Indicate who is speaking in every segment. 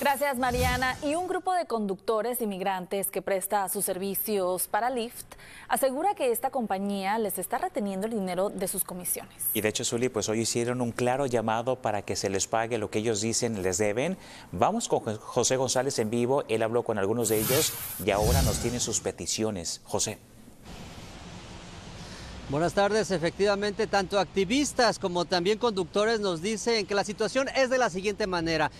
Speaker 1: Gracias, Mariana. Y un grupo de conductores inmigrantes que presta sus servicios para Lyft asegura que esta compañía les está reteniendo el dinero de sus comisiones.
Speaker 2: Y de hecho, Zuli, pues hoy hicieron un claro llamado para que se les pague lo que ellos dicen les deben. Vamos con José González en vivo. Él habló con algunos de ellos y ahora nos tiene sus peticiones. José.
Speaker 1: Buenas tardes. Efectivamente, tanto activistas como también conductores nos dicen que la situación es de la siguiente manera.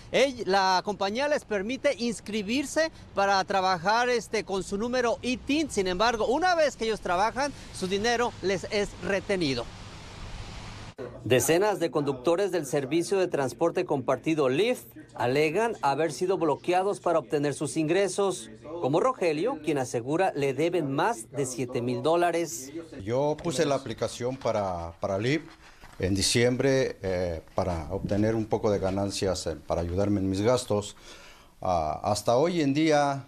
Speaker 1: La compañía les permite inscribirse para trabajar este, con su número ITIN. Sin embargo, una vez que ellos trabajan, su dinero les es retenido. Decenas de conductores del servicio de transporte compartido Lyft alegan haber sido bloqueados para obtener sus ingresos, como Rogelio, quien asegura le deben más de 7 mil dólares.
Speaker 2: Yo puse la aplicación para, para Lyft en diciembre eh, para obtener un poco de ganancias eh, para ayudarme en mis gastos. Ah, hasta hoy en día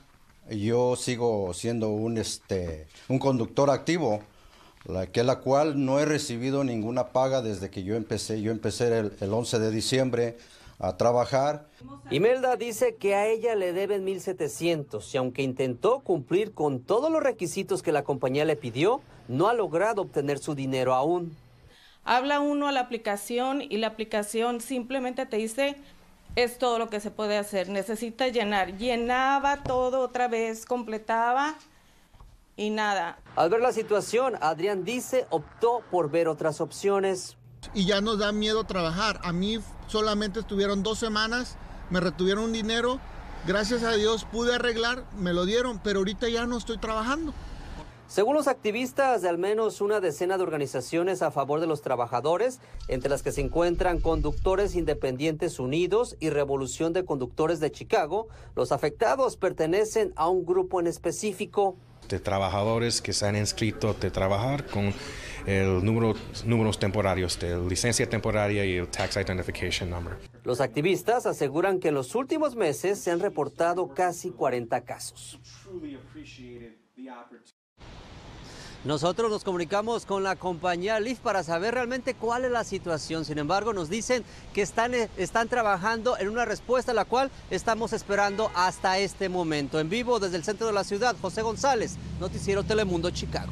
Speaker 2: yo sigo siendo un, este, un conductor activo la, que la cual no he recibido ninguna paga desde que yo empecé. Yo empecé el, el 11 de diciembre a trabajar.
Speaker 1: Imelda dice que a ella le deben 1.700 y aunque intentó cumplir con todos los requisitos que la compañía le pidió, no ha logrado obtener su dinero aún. Habla uno a la aplicación y la aplicación simplemente te dice es todo lo que se puede hacer. Necesita llenar. Llenaba todo otra vez, completaba y nada. Al ver la situación, Adrián dice optó por ver otras opciones.
Speaker 2: Y ya nos da miedo trabajar. A mí solamente estuvieron dos semanas, me retuvieron un dinero, gracias a Dios pude arreglar, me lo dieron, pero ahorita ya no estoy trabajando.
Speaker 1: Según los activistas, de al menos una decena de organizaciones a favor de los trabajadores, entre las que se encuentran Conductores Independientes Unidos y Revolución de Conductores de Chicago, los afectados pertenecen a un grupo en específico
Speaker 2: de trabajadores que se han inscrito de trabajar con el número, números temporarios de licencia temporaria y el Tax Identification Number.
Speaker 1: Los activistas aseguran que en los últimos meses se han reportado casi 40 casos. Nosotros nos comunicamos con la compañía LIF para saber realmente cuál es la situación. Sin embargo, nos dicen que están, eh, están trabajando en una respuesta, la cual estamos esperando hasta este momento. En vivo desde el centro de la ciudad, José González, Noticiero Telemundo, Chicago.